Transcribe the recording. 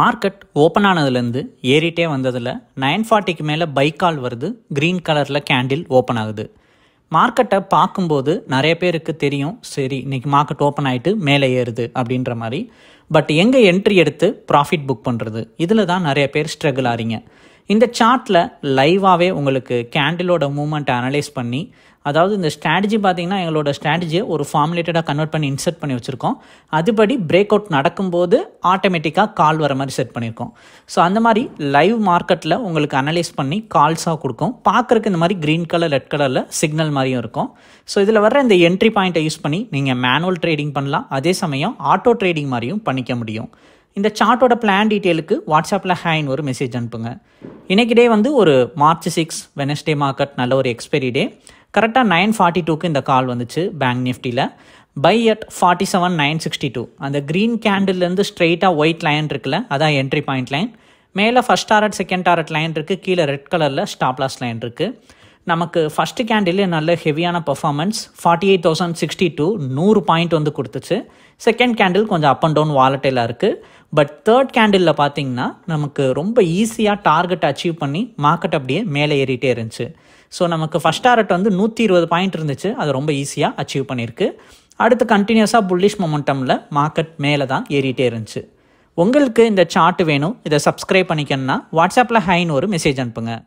market open ஆனதுலேருந்து ஏறிட்டே வந்ததில் nine ஃபார்ட்டிக்கு மேலே பைக்கால் வருது க்ரீன் கலரில் கேண்டில் ஓப்பன் ஆகுது மார்க்கெட்டை பார்க்கும்போது நிறைய பேருக்கு தெரியும் சரி இன்றைக்கி மார்க்கெட் ஓப்பன் ஆகிட்டு மேலே ஏறுது அப்படின்ற மாதிரி பட் எங்கே என்ட்ரி எடுத்து ப்ராஃபிட் புக் பண்ணுறது இதில் தான் நிறைய பேர் ஸ்ட்ரகிள் ஆறீங்க இந்த சார்ட்டில் லைவாகவே உங்களுக்கு கேண்டிலோட மூமெண்ட் அனலைஸ் பண்ணி அதாவது இந்த ஸ்ட்ராட்டஜி பார்த்திங்கன்னா எங்களோட ஸ்ட்ராட்டஜியை ஒரு ஃபார்முலேட்டடாக கன்வெர்ட் பண்ணி இன்செர்ட் பண்ணி வச்சுருக்கோம் அதுபடி பிரேக் அவுட் நடக்கும்போது ஆட்டோமேட்டிக்காக கால் வர மாதிரி செட் பண்ணியிருக்கோம் ஸோ அந்த மாதிரி லைவ் மார்க்கெட்டில் உங்களுக்கு அனலைஸ் பண்ணி கால்ஸாக கொடுக்கும் பார்க்குறக்கு இந்த மாதிரி க்ரீன் கலர் ரெட் கலரில் சிக்னல் மாதிரியும் இருக்கும் ஸோ இதில் வர இந்த என்ட்ரி பாயிண்ட்டை யூஸ் பண்ணி நீங்கள் மேனுவல் ட்ரேடிங் பண்ணலாம் அதே சமயம் ஆட்டோ ட்ரேடிங் மாதிரியும் பண்ணிக்க முடியும் இந்த சார்ட்டோட பிளான் டீட்டெயிலுக்கு வாட்ஸ்அப்பில் ஹேன்னு ஒரு மெசேஜ் அனுப்புங்க இன்றைக்கி டே வந்து ஒரு மார்ச் சிக்ஸ் வெனஸ்டே மார்க்கெட் நல்ல ஒரு எக்ஸ்பைரி டே கரெக்டாக நைன் ஃபார்ட்டி டூக்கு இந்த கால் வந்துச்சு பேங்க் நிஃப்டியில் buy at forty seven nine sixty two அந்த க்ரீன் கேண்டில்லேருந்து ஸ்ட்ரெயிட்டாக ஒயிட் லைன் இருக்குல்ல அதான் என்ட்ரி பாயிண்ட் லைன் மேலே first target second target line இருக்குது கீழே ரெட் கலரில் ஸ்டாப்லாஸ் லைன் இருக்குது நமக்கு ஃபஸ்ட்டு கேண்டில் நல்ல ஹெவியான performance forty eight thousand sixty two நூறு பாயிண்ட் வந்து கொடுத்துச்சு செகண்ட் கேண்டில் கொஞ்சம் அப் அண்ட் டவுன் வாலட்டைலாக இருக்குது பட் தேர்ட் கேண்டிலில் பார்த்தீங்கன்னா நமக்கு ரொம்ப ஈஸியாக டார்கெட் அச்சீவ் பண்ணி மார்க்கெட் அப்படியே மேலே ஏறிட்டே இருந்துச்சு ஸோ நமக்கு ஃபஸ்ட் டார்கெட் வந்து நூற்றி இருபது பாயிண்ட் இருந்துச்சு அது ரொம்ப ஈஸியாக அச்சீவ் பண்ணியிருக்கு அடுத்து கண்டினியூஸாக புல்லிஷ் மொமெண்டமில் மார்க்கெட் மேலே தான் ஏறிட்டே இருந்துச்சு உங்களுக்கு இந்த சார்ட் வேணும் இதை சப்ஸ்கிரைப் பண்ணிக்கணும்னா வாட்ஸ்அப்பில் ஹைன்னு ஒரு மெசேஜ் அனுப்புங்க